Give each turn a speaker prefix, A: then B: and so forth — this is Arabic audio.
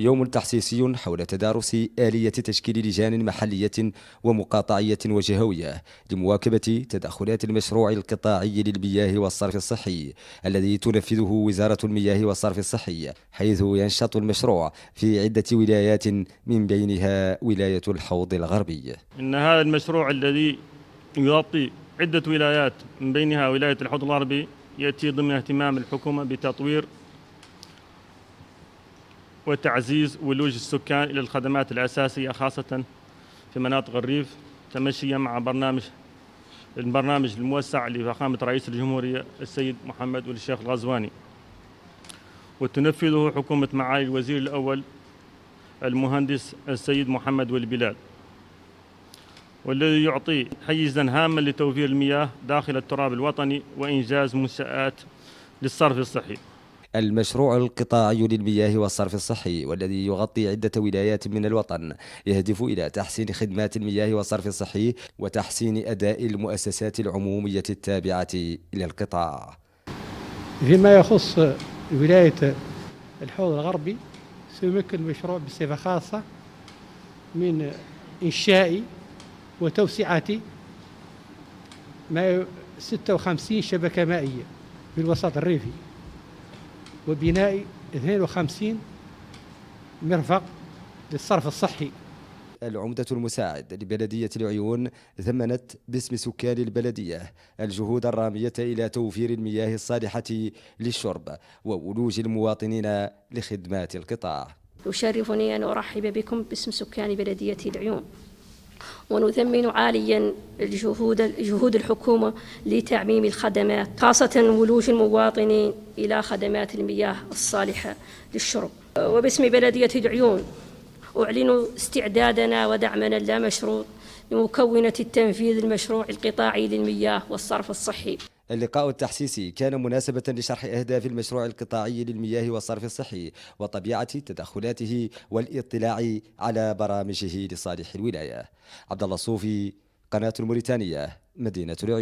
A: يوم تحسيسي حول تدارس آلية تشكيل لجان محلية ومقاطعية وجهوية لمواكبة تدخلات المشروع القطاعي للمياه والصرف الصحي الذي تنفذه وزارة المياه والصرف الصحي حيث ينشط المشروع في عدة ولايات من بينها ولاية الحوض الغربي
B: إن هذا المشروع الذي يغطي عدة ولايات من بينها ولاية الحوض الغربي يأتي ضمن اهتمام الحكومة بتطوير وتعزيز ولوج السكان إلى الخدمات الأساسية خاصة في مناطق الريف تمشيا مع برنامج البرنامج الموسع لفخامة رئيس الجمهورية السيد محمد والشيخ غزواني الغزواني وتنفذه حكومة معالي الوزير الأول المهندس السيد محمد ولي والذي يعطي حيزا هاما لتوفير المياه داخل التراب الوطني وإنجاز منشآت للصرف الصحي
A: المشروع القطاعي للمياه والصرف الصحي والذي يغطي عدة ولايات من الوطن يهدف إلى تحسين خدمات المياه والصرف الصحي وتحسين أداء المؤسسات العمومية التابعة إلى القطاع
C: فيما يخص ولاية الحوض الغربي سيمكن المشروع بصفة خاصة من إنشاء وتوسعة ما 56 شبكة مائية في الوسط الريفي وبناء 52
A: مرفق للصرف الصحي العمدة المساعد لبلدية العيون ثمنت باسم سكان البلدية الجهود الرامية إلى توفير المياه الصالحة للشرب وولوج المواطنين لخدمات القطاع
D: يشرفني أن أرحب بكم باسم سكان بلدية العيون ونثمن عاليا جهود جهود الحكومة لتعميم الخدمات خاصة ولوج المواطنين إلى خدمات المياه الصالحة للشرب وباسم بلدية العيون أعلن استعدادنا ودعمنا اللامشروط لمكونة التنفيذ المشروع القطاعي للمياه والصرف الصحي
A: اللقاء التحسيسي كان مناسبة لشرح أهداف المشروع القطاعي للمياه والصرف الصحي وطبيعة تدخلاته والاطلاع على برامجه لصالح الولاية عبد الله قناة الموريتانية مدينة العيون